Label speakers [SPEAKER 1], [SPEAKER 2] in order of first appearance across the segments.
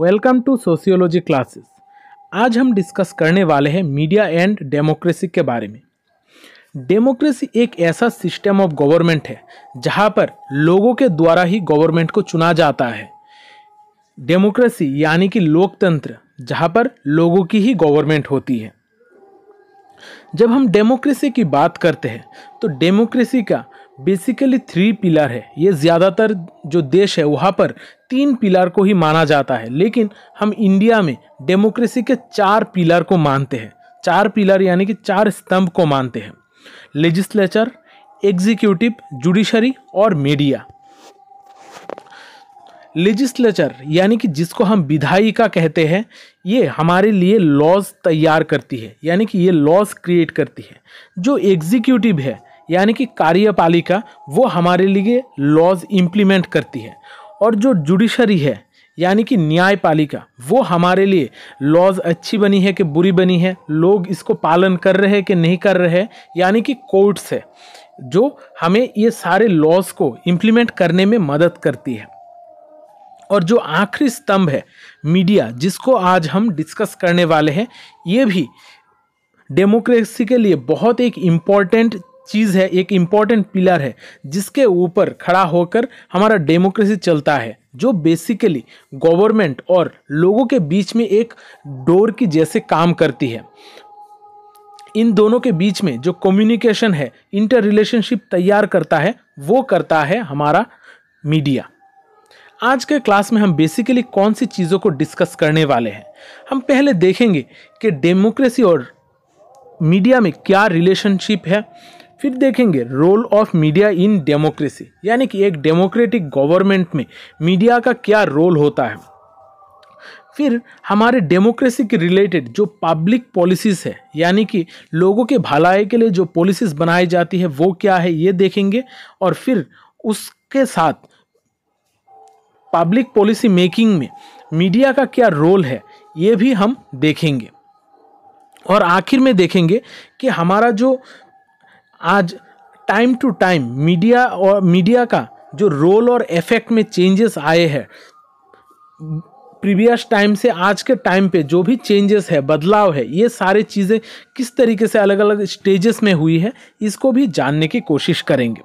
[SPEAKER 1] welcome to sociology classes आज हम discuss करने वाले हैं मीडिया एंड डेमोक्रेसी के बारे में डेमोक्रेसी एक ऐसा सिस्टम ऑफ गवर्नमेंट है जहां पर लोगों के द्वारा ही गवर्नमेंट को चुना जाता है डेमोक्रेसी यानी कि लोकतंत्र जहां पर लोगों की ही गवर्नमेंट होती है जब हम डेमोक्रेसी की बात करते हैं तो डेमोक्रेसी का बेसिकली थ्री पिलर है ये ज़्यादातर जो देश है वहाँ पर तीन पिलर को ही माना जाता है लेकिन हम इंडिया में डेमोक्रेसी के चार पिलर को मानते हैं चार पिलर यानी कि चार स्तंभ को मानते हैं लेजिस्लेचर एग्जीक्यूटिव जुडिशरी और मीडिया लेजिस्लेचर यानी कि जिसको हम विधायिका कहते हैं ये हमारे लिए लॉज तैयार करती है यानी कि ये लॉज क्रिएट करती है जो एग्जीक्यूटिव है यानी कि कार्यपालिका वो हमारे लिए लॉज इम्प्लीमेंट करती है और जो जुडिशरी है यानी कि न्यायपालिका वो हमारे लिए लॉज अच्छी बनी है कि बुरी बनी है लोग इसको पालन कर रहे हैं कि नहीं कर रहे हैं यानी कि कोर्ट्स है जो हमें ये सारे लॉज को इम्प्लीमेंट करने में मदद करती है और जो आखिरी स्तंभ है मीडिया जिसको आज हम डिस्कस करने वाले हैं ये भी डेमोक्रेसी के लिए बहुत एक इम्पॉर्टेंट चीज़ है एक इम्पॉर्टेंट पिलर है जिसके ऊपर खड़ा होकर हमारा डेमोक्रेसी चलता है जो बेसिकली गवर्नमेंट और लोगों के बीच में एक डोर की जैसे काम करती है इन दोनों के बीच में जो कम्युनिकेशन है इंटर रिलेशनशिप तैयार करता है वो करता है हमारा मीडिया आज के क्लास में हम बेसिकली कौन सी चीज़ों को डिस्कस करने वाले हैं हम पहले देखेंगे कि डेमोक्रेसी और मीडिया में क्या रिलेशनशिप है फिर देखेंगे role of media in democracy यानी कि एक डेमोक्रेटिक गवर्नमेंट में मीडिया का क्या रोल होता है फिर हमारे डेमोक्रेसी के रिलेटेड जो पब्लिक पॉलिसीज़ है यानी कि लोगों के भलाई के लिए जो पॉलिसीज़ बनाई जाती है वो क्या है ये देखेंगे और फिर उसके साथ पब्लिक पॉलिसी मेकिंग में मीडिया का क्या रोल है ये भी हम देखेंगे और आखिर में देखेंगे कि हमारा जो आज टाइम टू टाइम मीडिया और मीडिया का जो रोल और इफेक्ट में चेंजेस आए हैं प्रीवियस टाइम से आज के टाइम पे जो भी चेंजेस है बदलाव है ये सारे चीज़ें किस तरीके से अलग अलग स्टेजेस में हुई है इसको भी जानने की कोशिश करेंगे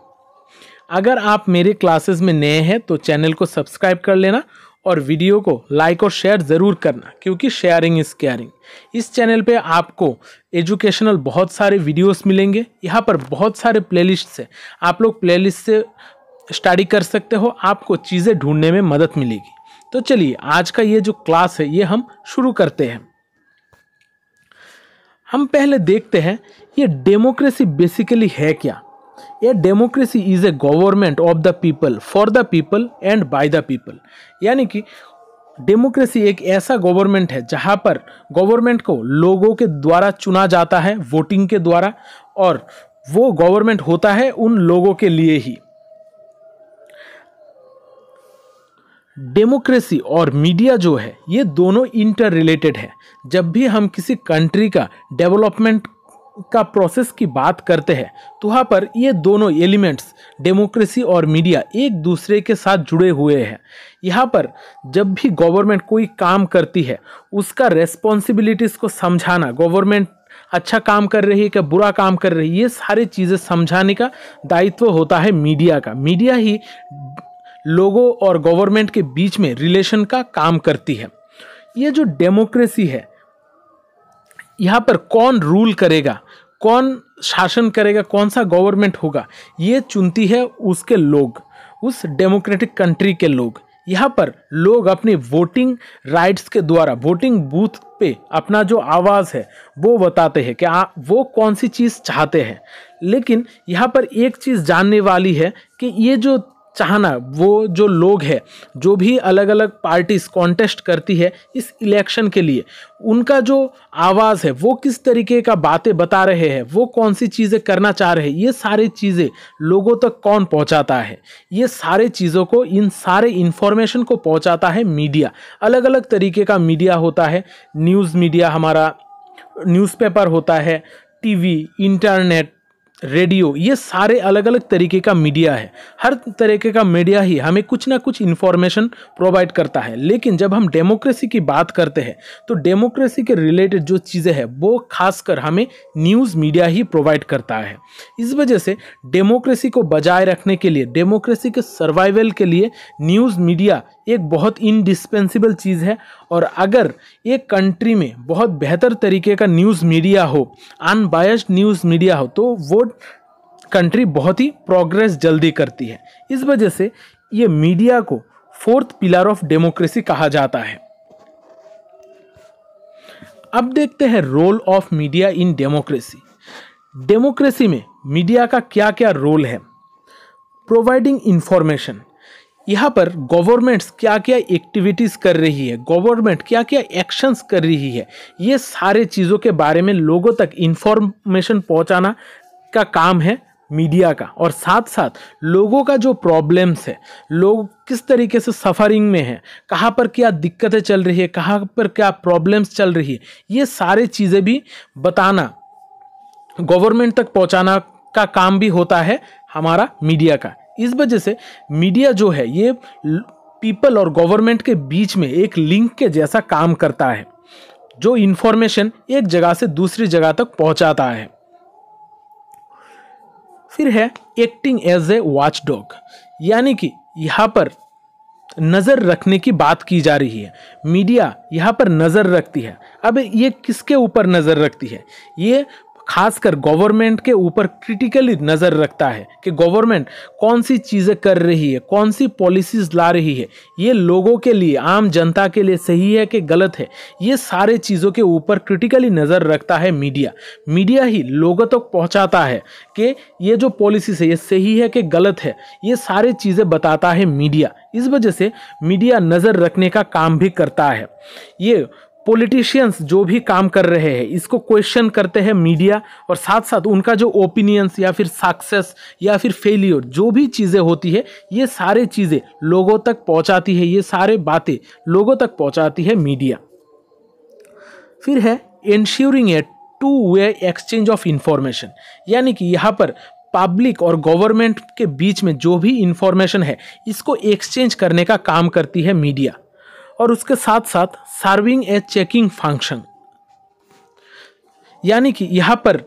[SPEAKER 1] अगर आप मेरे क्लासेस में नए हैं तो चैनल को सब्सक्राइब कर लेना और वीडियो को लाइक और शेयर ज़रूर करना क्योंकि शेयरिंग इज़ केयरिंग इस चैनल पे आपको एजुकेशनल बहुत सारे वीडियोस मिलेंगे यहाँ पर बहुत सारे प्लेलिस्ट है आप लोग प्लेलिस्ट से स्टडी कर सकते हो आपको चीज़ें ढूंढने में मदद मिलेगी तो चलिए आज का ये जो क्लास है ये हम शुरू करते हैं हम पहले देखते हैं ये डेमोक्रेसी बेसिकली है क्या a democracy is a government of the people for the people and by the people यानी कि डेमोक्रेसी एक ऐसा गवर्नमेंट है जहाँ पर गवर्नमेंट को लोगों के द्वारा चुना जाता है वोटिंग के द्वारा और वो गवर्नमेंट होता है उन लोगों के लिए ही डेमोक्रेसी और मीडिया जो है ये दोनों इंटर रिलेटेड है जब भी हम किसी कंट्री का डेवलपमेंट का प्रोसेस की बात करते हैं तो वहाँ पर ये दोनों एलिमेंट्स डेमोक्रेसी और मीडिया एक दूसरे के साथ जुड़े हुए हैं यहाँ पर जब भी गवर्नमेंट कोई काम करती है उसका रेस्पॉन्सिबिलिटीज़ को समझाना गवर्नमेंट अच्छा काम कर रही है क्या बुरा काम कर रही है ये सारी चीज़ें समझाने का दायित्व होता है मीडिया का मीडिया ही लोगों और गवर्नमेंट के बीच में रिलेशन का काम करती है ये जो डेमोक्रेसी है यहाँ पर कौन रूल करेगा कौन शासन करेगा कौन सा गवर्नमेंट होगा ये चुनती है उसके लोग उस डेमोक्रेटिक कंट्री के लोग यहाँ पर लोग अपनी वोटिंग राइट्स के द्वारा वोटिंग बूथ पे अपना जो आवाज़ है वो बताते हैं कि आ, वो कौन सी चीज़ चाहते हैं लेकिन यहाँ पर एक चीज़ जानने वाली है कि ये जो चाहना वो जो लोग हैं जो भी अलग अलग पार्टीज कॉन्टेस्ट करती है इस इलेक्शन के लिए उनका जो आवाज़ है वो किस तरीके का बातें बता रहे हैं वो कौन सी चीज़ें करना चाह रहे हैं ये सारी चीज़ें लोगों तक कौन पहुंचाता है ये सारे चीज़ों को इन सारे इन्फॉर्मेशन को पहुंचाता है मीडिया अलग अलग तरीके का मीडिया होता है न्यूज़ मीडिया हमारा न्यूज़पेपर होता है टीवी इंटरनेट रेडियो ये सारे अलग अलग तरीके का मीडिया है हर तरीके का मीडिया ही हमें कुछ ना कुछ इन्फॉर्मेशन प्रोवाइड करता है लेकिन जब हम डेमोक्रेसी की बात करते हैं तो डेमोक्रेसी के रिलेटेड जो चीज़ें हैं वो खासकर हमें न्यूज़ मीडिया ही प्रोवाइड करता है इस वजह से डेमोक्रेसी को बजाय रखने के लिए डेमोक्रेसी के सर्वाइवल के लिए न्यूज़ मीडिया एक बहुत इनडिस्पेंसिबल चीज़ है और अगर एक कंट्री में बहुत बेहतर तरीके का न्यूज़ मीडिया हो अनबायस्ड न्यूज़ मीडिया हो तो वोट कंट्री बहुत ही प्रोग्रेस जल्दी करती है इस वजह से ये मीडिया को फोर्थ पिलर ऑफ डेमोक्रेसी कहा जाता है अब देखते हैं role of media in democracy democracy में मीडिया का क्या क्या रोल है प्रोवाइडिंग इंफॉर्मेशन यहाँ पर गवर्नमेंट्स क्या क्या एक्टिविटीज़ कर रही है गवर्नमेंट क्या क्या एक्शंस कर रही है ये सारे चीज़ों के बारे में लोगों तक इन्फॉर्मेशन पहुँचाना का काम है मीडिया का और साथ साथ लोगों का जो प्रॉब्लम्स है लोग किस तरीके से सफ़रिंग में है कहाँ पर क्या दिक्कतें चल रही है कहाँ पर क्या प्रॉब्लम्स चल रही है ये सारे चीज़ें भी बताना गवर्नमेंट तक पहुँचाना का काम भी होता है हमारा मीडिया का इस वजह से मीडिया जो है ये पीपल और गवर्नमेंट के बीच में एक लिंक के जैसा काम करता है जो इन्फॉर्मेशन एक जगह से दूसरी जगह तक पहुंचाता है फिर है acting as a watch dog यानी कि यहाँ पर नज़र रखने की बात की जा रही है मीडिया यहाँ पर नज़र रखती है अब ये किसके ऊपर नज़र रखती है ये खासकर गवर्नमेंट के ऊपर क्रिटिकली नज़र रखता है कि गवर्नमेंट कौन सी चीज़ें कर रही है कौन सी पॉलिसीज़ ला रही है ये लोगों के लिए आम जनता के लिए सही है कि गलत है ये सारे चीज़ों के ऊपर क्रिटिकली नज़र रखता है मीडिया मीडिया ही लोगों तक तो पहुँचाता है कि ये जो पॉलिसीज़ है ये सही है कि गलत है ये सारे चीज़ें बताता है मीडिया इस वजह से मीडिया नज़र रखने का काम भी करता है ये पॉलिटिशियंस जो भी काम कर रहे हैं इसको क्वेश्चन करते हैं मीडिया और साथ साथ उनका जो ओपिनियंस या फिर सक्सेस या फिर फेलियर जो भी चीज़ें होती है ये सारे चीज़ें लोगों तक पहुंचाती है ये सारे बातें लोगों तक पहुंचाती है मीडिया फिर है ensuring a two way exchange of information यानी कि यहाँ पर पब्लिक और गवर्नमेंट के बीच में जो भी इंफॉर्मेशन है इसको एक्सचेंज करने का काम करती है मीडिया और उसके साथ साथ सर्विंग ए चेकिंग फंक्शन यानी कि यहाँ पर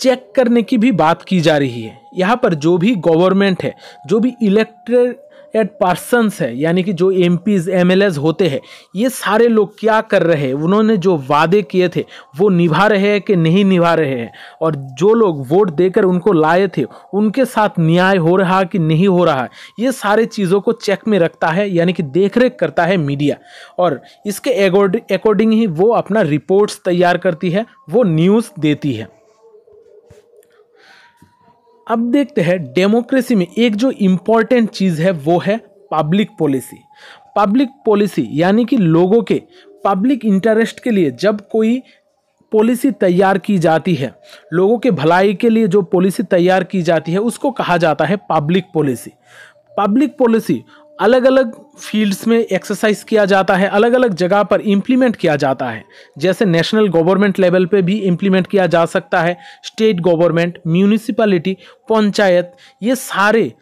[SPEAKER 1] चेक करने की भी बात की जा रही है यहाँ पर जो भी गवर्नमेंट है जो भी इलेक्टेड एट पर्सनस है यानी कि जो एम पीज एम होते हैं ये सारे लोग क्या कर रहे हैं उन्होंने जो वादे किए थे वो निभा रहे हैं कि नहीं निभा रहे हैं और जो लोग वोट देकर उनको लाए थे उनके साथ न्याय हो रहा कि नहीं हो रहा ये सारे चीज़ों को चेक में रखता है यानी कि देख रेख करता है मीडिया और इसके अकॉर्डिंग ही वो अपना रिपोर्ट्स तैयार करती है वो न्यूज़ देती है अब देखते हैं डेमोक्रेसी में एक जो इम्पॉर्टेंट चीज़ है वो है पब्लिक पॉलिसी पब्लिक पॉलिसी यानी कि लोगों के पब्लिक इंटरेस्ट के लिए जब कोई पॉलिसी तैयार की जाती है लोगों के भलाई के लिए जो पॉलिसी तैयार की जाती है उसको कहा जाता है पब्लिक पॉलिसी पब्लिक पॉलिसी अलग अलग फील्ड्स में एक्सरसाइज किया जाता है अलग अलग जगह पर इम्प्लीमेंट किया जाता है जैसे नेशनल गवर्नमेंट लेवल पे भी इम्प्लीमेंट किया जा सकता है स्टेट गवर्नमेंट म्यूनिसिपैलिटी पंचायत ये सारे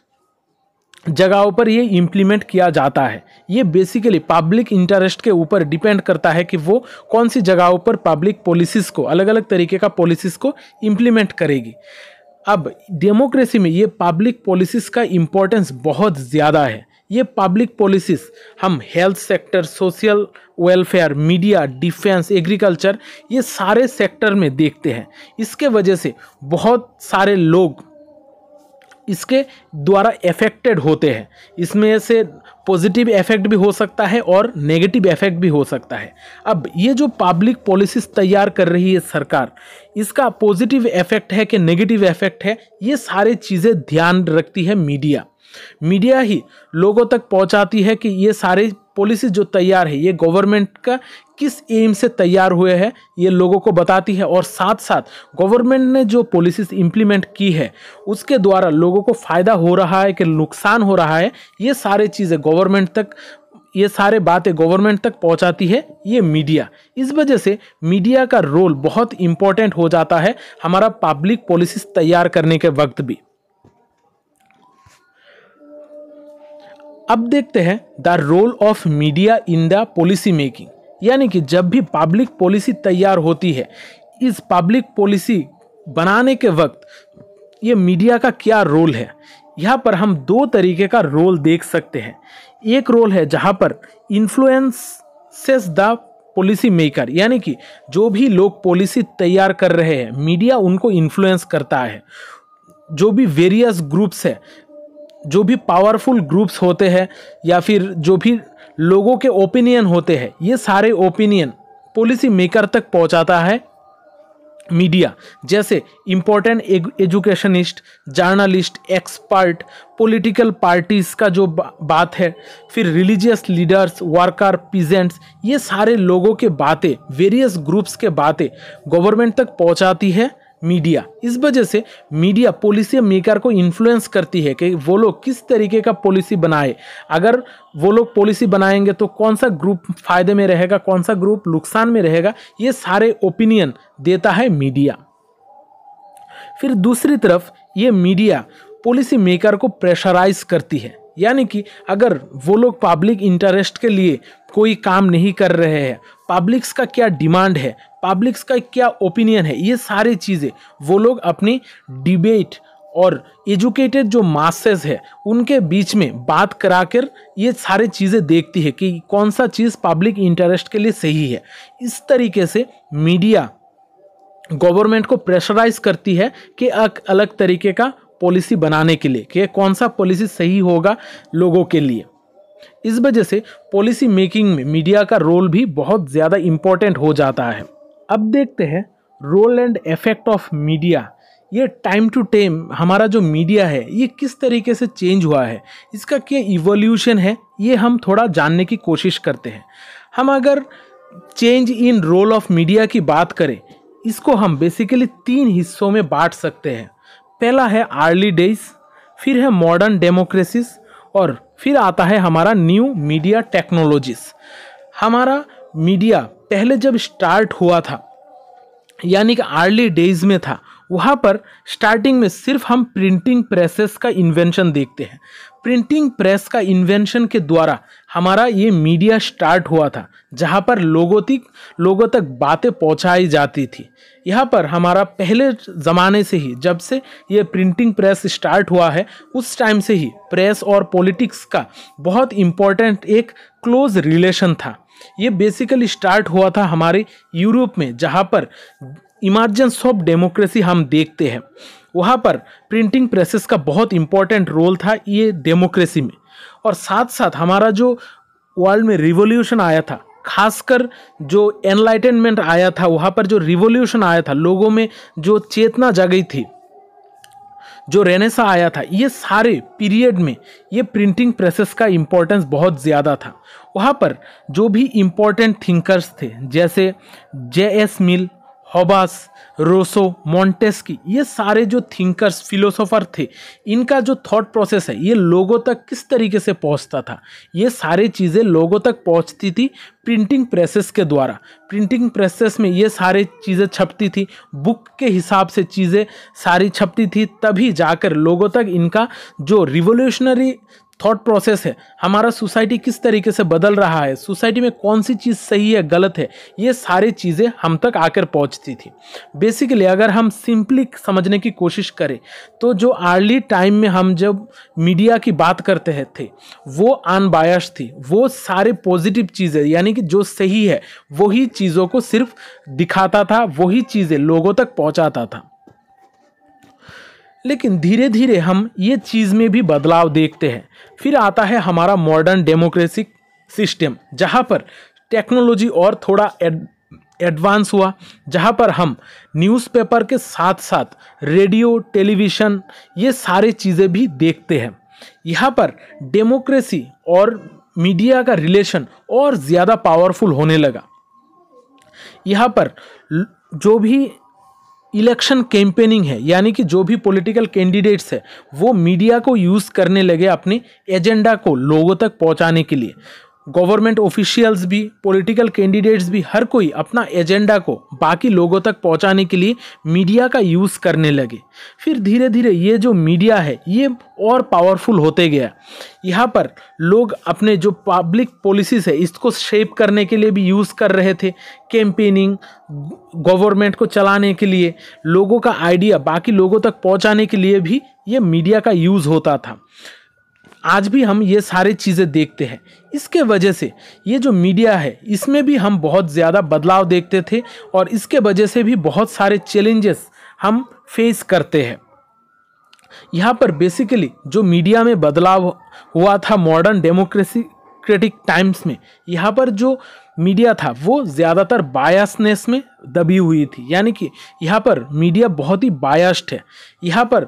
[SPEAKER 1] जगहों पर ये इम्प्लीमेंट किया जाता है ये बेसिकली पब्लिक इंटरेस्ट के ऊपर डिपेंड करता है कि वो कौन सी जगहों पर पब्लिक पॉलिसीज़ को अलग अलग तरीके का पॉलिसीज़ को इम्प्लीमेंट करेगी अब डेमोक्रेसी में ये पब्लिक पॉलिसीज़ का इम्पोर्टेंस बहुत ज़्यादा है ये पब्लिक पॉलिसीज़ हम health sector social welfare media defence agriculture ये सारे सेक्टर में देखते हैं इसके वजह से बहुत सारे लोग इसके द्वारा इफेक्टेड होते हैं इसमें से पॉजिटिव इफेक्ट भी हो सकता है और नेगेटिव इफेक्ट भी हो सकता है अब ये जो पब्लिक पॉलिसीज तैयार कर रही है सरकार इसका पॉजिटिव इफेक्ट है कि नेगेटिव इफेक्ट है ये सारे चीज़ें ध्यान रखती है मीडिया मीडिया ही लोगों तक पहुंचाती है कि ये सारे पॉलिसी जो तैयार है ये गवर्नमेंट का किस एम से तैयार हुए हैं ये लोगों को बताती है और साथ साथ गवर्नमेंट ने जो पॉलिसीज इम्प्लीमेंट की है उसके द्वारा लोगों को फ़ायदा हो रहा है कि नुकसान हो रहा है ये सारे चीज़ें गवर्नमेंट तक ये सारे बातें गवर्नमेंट तक पहुंचाती है ये मीडिया इस वजह से मीडिया का रोल बहुत इम्पॉर्टेंट हो जाता है हमारा पब्लिक पॉलिसीज तैयार करने के वक्त भी अब देखते हैं the role of media in the policy making यानी कि जब भी पब्लिक पॉलिसी तैयार होती है इस पब्लिक पॉलिसी बनाने के वक्त ये मीडिया का क्या रोल है यहाँ पर हम दो तरीके का रोल देख सकते हैं एक रोल है जहाँ पर influences the policy maker यानी कि जो भी लोग पॉलिसी तैयार कर रहे हैं मीडिया उनको इन्फ्लुएंस करता है जो भी वेरियस ग्रुप्स है जो भी पावरफुल ग्रुप्स होते हैं या फिर जो भी लोगों के ओपिनियन होते हैं ये सारे ओपिनियन पॉलिसी मेकर तक पहुंचाता है मीडिया जैसे important educationist journalist expert political parties का जो बात है फिर रिलीजियस लीडर्स वर्कर पीजेंट्स ये सारे लोगों के बातें वेरियस ग्रुप्स के बातें गवर्नमेंट तक पहुंचाती है मीडिया इस वजह से मीडिया पॉलिसी मेकर को इन्फ्लुएंस करती है कि वो लोग किस तरीके का पॉलिसी बनाए अगर वो लोग पॉलिसी बनाएंगे तो कौन सा ग्रुप फायदे में रहेगा कौन सा ग्रुप नुकसान में रहेगा ये सारे ओपिनियन देता है मीडिया फिर दूसरी तरफ ये मीडिया पॉलिसी मेकर को प्रेशराइज करती है यानी कि अगर वो लोग पब्लिक इंटरेस्ट के लिए कोई काम नहीं कर रहे हैं पब्लिक्स का क्या डिमांड है पब्लिक्स का क्या ओपिनियन है ये सारी चीज़ें वो लोग अपनी डिबेट और एजुकेटेड जो मासेस है उनके बीच में बात करा कर ये सारी चीज़ें देखती है कि कौन सा चीज़ पब्लिक इंटरेस्ट के लिए सही है इस तरीके से मीडिया गवर्नमेंट को प्रेशराइज करती है कि एक अलग तरीके का पॉलिसी बनाने के लिए कि कौन सा पॉलिसी सही होगा लोगों के लिए इस वजह से पॉलिसी मेकिंग में मीडिया का रोल भी बहुत ज़्यादा इम्पोर्टेंट हो जाता है अब देखते हैं role and effect of media ये टाइम टू टाइम हमारा जो मीडिया है ये किस तरीके से चेंज हुआ है इसका क्या इवोल्यूशन है ये हम थोड़ा जानने की कोशिश करते हैं हम अगर change in role of media की बात करें इसको हम बेसिकली तीन हिस्सों में बांट सकते हैं पहला है आर्ली डेज फिर है मॉडर्न डेमोक्रेसीज़ और फिर आता है हमारा न्यू मीडिया टेक्नोलॉजीज हमारा मीडिया पहले जब स्टार्ट हुआ था यानी कि अर्ली डेज में था वहाँ पर स्टार्टिंग में सिर्फ हम प्रिंटिंग प्रेसेस का इन्वेंशन देखते हैं प्रिंटिंग प्रेस का इन्वेंशन के द्वारा हमारा ये मीडिया स्टार्ट हुआ था जहाँ पर लोगों तक लोगों तक बातें पहुँचाई जाती थी यहाँ पर हमारा पहले ज़माने से ही जब से ये प्रिंटिंग प्रेस स्टार्ट हुआ है उस टाइम से ही प्रेस और पॉलिटिक्स का बहुत इम्पोर्टेंट एक क्लोज रिलेशन था ये बेसिकली स्टार्ट हुआ था हमारे यूरोप में जहाँ पर इमरजेंस ऑफ डेमोक्रेसी हम देखते हैं वहाँ पर प्रिंटिंग प्रेसेस का बहुत इम्पोर्टेंट रोल था ये डेमोक्रेसी में और साथ साथ हमारा जो वर्ल्ड में रिवोल्यूशन आया था खासकर जो एनलाइटेनमेंट आया था वहाँ पर जो रिवोल्यूशन आया था लोगों में जो चेतना जगी थी जो रेनेसा आया था ये सारे पीरियड में ये प्रिंटिंग प्रेसेस का इम्पोर्टेंस बहुत ज़्यादा था वहाँ पर जो भी इम्पोर्टेंट थिंकर्स थे जैसे जे एस मिल हॉबास रोसो मॉन्टेस्की ये सारे जो थिंकर्स फिलोसोफर थे इनका जो थॉट प्रोसेस है ये लोगों तक किस तरीके से पहुंचता था ये सारे चीज़ें लोगों तक पहुंचती थी प्रिंटिंग प्रेसेस के द्वारा प्रिंटिंग प्रेसेस में ये सारी चीज़ें छपती थी बुक के हिसाब से चीज़ें सारी छपती थी तभी जाकर लोगों तक इनका जो रिवोल्यूशनरी थॉट प्रोसेस है हमारा सोसाइटी किस तरीके से बदल रहा है सोसाइटी में कौन सी चीज़ सही है गलत है ये सारी चीज़ें हम तक आकर पहुंचती थी बेसिकली अगर हम सिंपली समझने की कोशिश करें तो जो अर्ली टाइम में हम जब मीडिया की बात करते हैं थे वो अनबायस थी वो सारे पॉजिटिव चीज़ें यानी कि जो सही है वही चीज़ों को सिर्फ दिखाता था वही चीज़ें लोगों तक पहुँचाता था लेकिन धीरे धीरे हम ये चीज़ में भी बदलाव देखते हैं फिर आता है हमारा मॉडर्न डेमोक्रेसिक सिस्टम जहाँ पर टेक्नोलॉजी और थोड़ा एड, एडवांस हुआ जहाँ पर हम न्यूज़पेपर के साथ साथ रेडियो टेलीविज़न ये सारे चीज़ें भी देखते हैं यहाँ पर डेमोक्रेसी और मीडिया का रिलेशन और ज़्यादा पावरफुल होने लगा यहाँ पर जो भी इलेक्शन कैंपेनिंग है यानी कि जो भी पॉलिटिकल कैंडिडेट्स है वो मीडिया को यूज़ करने लगे अपने एजेंडा को लोगों तक पहुंचाने के लिए गवर्नमेंट ऑफिशियल्स भी पॉलिटिकल कैंडिडेट्स भी हर कोई अपना एजेंडा को बाकी लोगों तक पहुंचाने के लिए मीडिया का यूज़ करने लगे फिर धीरे धीरे ये जो मीडिया है ये और पावरफुल होते गया यहाँ पर लोग अपने जो पब्लिक पॉलिसीज़ है इसको शेप करने के लिए भी यूज़ कर रहे थे कैंपेनिंग गवर्नमेंट को चलाने के लिए लोगों का आइडिया बाकी लोगों तक पहुँचाने के लिए भी ये मीडिया का यूज़ होता था आज भी हम ये सारी चीज़ें देखते हैं इसके वजह से ये जो मीडिया है इसमें भी हम बहुत ज़्यादा बदलाव देखते थे और इसके वजह से भी बहुत सारे चैलेंजेस हम फेस करते हैं यहाँ पर बेसिकली जो मीडिया में बदलाव हुआ था मॉडर्न डेमोक्रेसी डेमोक्रेटिक टाइम्स में यहाँ पर जो मीडिया था वो ज़्यादातर बायसनेस में दबी हुई थी यानी कि यहाँ पर मीडिया बहुत ही बायस्ड है यहाँ पर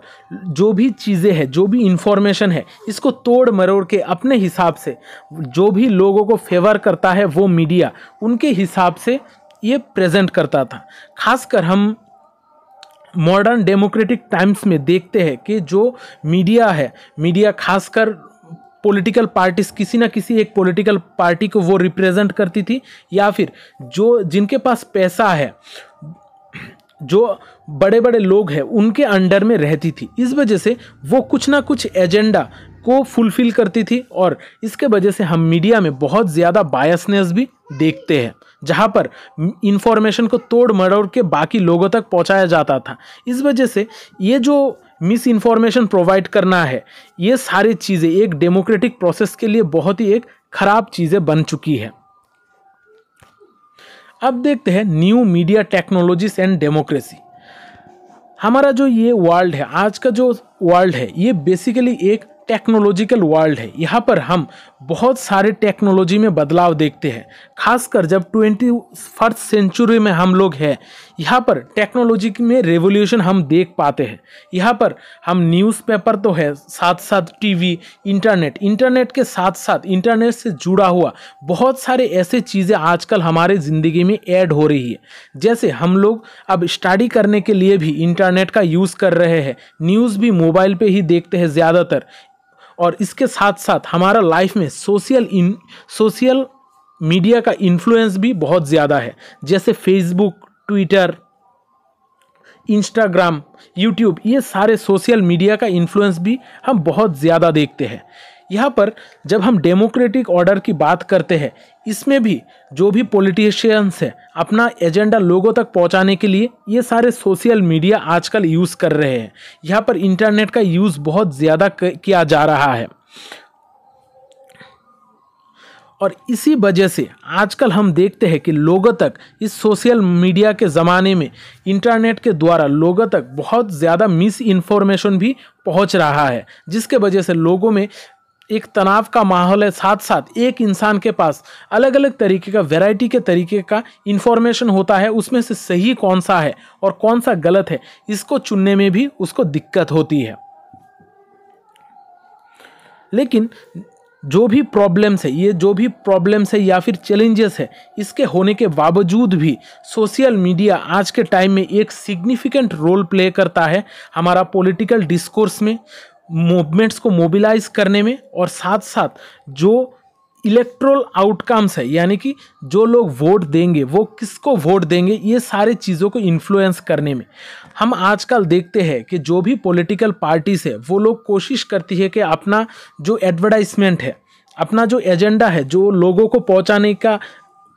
[SPEAKER 1] जो भी चीज़ें हैं जो भी इंफॉर्मेशन है इसको तोड़ मरोड़ के अपने हिसाब से जो भी लोगों को फेवर करता है वो मीडिया उनके हिसाब से ये प्रेजेंट करता था खासकर हम मॉडर्न डेमोक्रेटिक टाइम्स में देखते हैं कि जो मीडिया है मीडिया खासकर पॉलिटिकल पार्टीज किसी ना किसी एक पॉलिटिकल पार्टी को वो रिप्रेजेंट करती थी या फिर जो जिनके पास पैसा है जो बड़े बड़े लोग हैं उनके अंडर में रहती थी इस वजह से वो कुछ ना कुछ एजेंडा को फुलफ़िल करती थी और इसके वजह से हम मीडिया में बहुत ज़्यादा बायसनेस भी देखते हैं जहाँ पर इंफॉर्मेशन को तोड़ मरोड़ के बाकी लोगों तक पहुँचाया जाता था इस वजह से ये जो मिस इन्फॉर्मेशन प्रोवाइड करना है ये सारी चीज़ें एक डेमोक्रेटिक प्रोसेस के लिए बहुत ही एक ख़राब चीज़ें बन चुकी है अब देखते हैं new media technologies and democracy हमारा जो ये वर्ल्ड है आज का जो वर्ल्ड है ये बेसिकली एक टेक्नोलॉजिकल वर्ल्ड है यहाँ पर हम बहुत सारे टेक्नोलॉजी में बदलाव देखते हैं खासकर जब ट्वेंटी फर्स्ट सेंचुरी में हम लोग हैं यहाँ पर टेक्नोलॉजी में रेवोल्यूशन हम देख पाते हैं यहाँ पर हम न्यूज़पेपर तो है साथ साथ टीवी इंटरनेट इंटरनेट के साथ साथ इंटरनेट से जुड़ा हुआ बहुत सारे ऐसे चीज़ें आजकल हमारे ज़िंदगी में ऐड हो रही है जैसे हम लोग अब स्टडी करने के लिए भी इंटरनेट का यूज़ कर रहे हैं न्यूज़ भी मोबाइल पर ही देखते हैं ज़्यादातर और इसके साथ साथ हमारा लाइफ में सोशल इन सोशल मीडिया का इन्फ्लुएंस भी बहुत ज़्यादा है जैसे फेसबुक ट्विटर इंस्टाग्राम यूट्यूब ये सारे सोशल मीडिया का इन्फ्लुएंस भी हम बहुत ज़्यादा देखते हैं यहाँ पर जब हम डेमोक्रेटिक ऑर्डर की बात करते हैं इसमें भी जो भी पॉलिटिशियंस हैं अपना एजेंडा लोगों तक पहुंचाने के लिए ये सारे सोशल मीडिया आजकल यूज़ कर रहे हैं यहाँ पर इंटरनेट का यूज़ बहुत ज़्यादा किया जा रहा है और इसी वजह से आजकल हम देखते हैं कि लोगों तक इस सोशल मीडिया के ज़माने में इंटरनेट के द्वारा लोगों तक बहुत ज़्यादा मिस इन्फॉर्मेशन भी पहुंच रहा है जिसके वजह से लोगों में एक तनाव का माहौल है साथ साथ एक इंसान के पास अलग अलग तरीके का वैरायटी के तरीके का इन्फॉर्मेशन होता है उसमें से सही कौन सा है और कौन सा गलत है इसको चुनने में भी उसको दिक्कत होती है लेकिन जो भी प्रॉब्लम्स है ये जो भी प्रॉब्लम्स है या फिर चैलेंजेस है इसके होने के बावजूद भी सोशल मीडिया आज के टाइम में एक सिग्निफिकेंट रोल प्ले करता है हमारा पॉलिटिकल डिस्कोर्स में मूवमेंट्स को मोबिलाइज करने में और साथ साथ जो इलेक्ट्रोल आउटकम्स है यानी कि जो लोग वोट देंगे वो किसको वोट देंगे ये सारे चीज़ों को इन्फ्लुएंस करने में हम आजकल देखते हैं कि जो भी पॉलिटिकल पार्टीज़ है वो लोग कोशिश करती है कि अपना जो एडवर्टाइजमेंट है अपना जो एजेंडा है जो लोगों को पहुंचाने का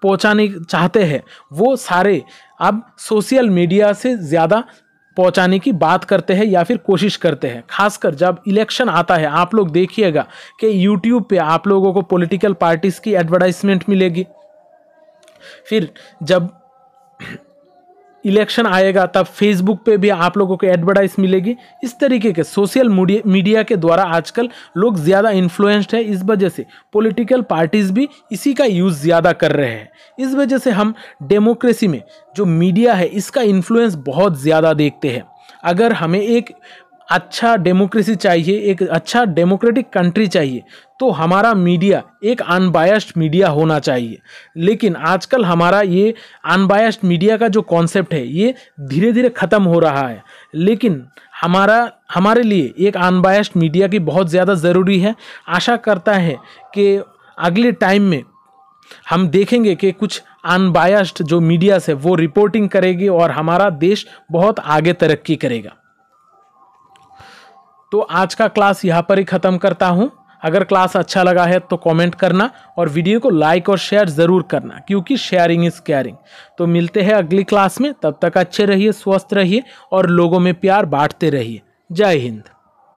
[SPEAKER 1] पहुंचाने चाहते हैं वो सारे अब सोशल मीडिया से ज़्यादा पहुंचाने की बात करते हैं या फिर कोशिश करते हैं खासकर जब इलेक्शन आता है आप लोग देखिएगा कि यूट्यूब पे आप लोगों को पॉलिटिकल पार्टीज़ की एडवर्टाइजमेंट मिलेगी फिर जब इलेक्शन आएगा तब फेसबुक पे भी आप लोगों को एडवर्टाइज मिलेगी इस तरीके के सोशल मीडिया के द्वारा आजकल लोग ज़्यादा इन्फ्लुएंस्ड है इस वजह से पॉलिटिकल पार्टीज़ भी इसी का यूज़ ज़्यादा कर रहे हैं इस वजह से हम डेमोक्रेसी में जो मीडिया है इसका इन्फ्लुएंस बहुत ज़्यादा देखते हैं अगर हमें एक अच्छा डेमोक्रेसी चाहिए एक अच्छा डेमोक्रेटिक कंट्री चाहिए तो हमारा मीडिया एक अनबायस्ड मीडिया होना चाहिए लेकिन आजकल हमारा ये अनबायस्ड मीडिया का जो कॉन्सेप्ट है ये धीरे धीरे ख़त्म हो रहा है लेकिन हमारा हमारे लिए एक अनबायस्ड मीडिया की बहुत ज़्यादा ज़रूरी है आशा करता है कि अगले टाइम में हम देखेंगे कि कुछ अनबायस्ड जो मीडिया है वो रिपोर्टिंग करेगी और हमारा देश बहुत आगे तरक्की करेगा तो आज का क्लास यहाँ पर ही ख़त्म करता हूँ अगर क्लास अच्छा लगा है तो कमेंट करना और वीडियो को लाइक और शेयर ज़रूर करना क्योंकि शेयरिंग इज़ केयरिंग तो मिलते हैं अगली क्लास में तब तक अच्छे रहिए स्वस्थ रहिए और लोगों में प्यार बांटते रहिए जय हिंद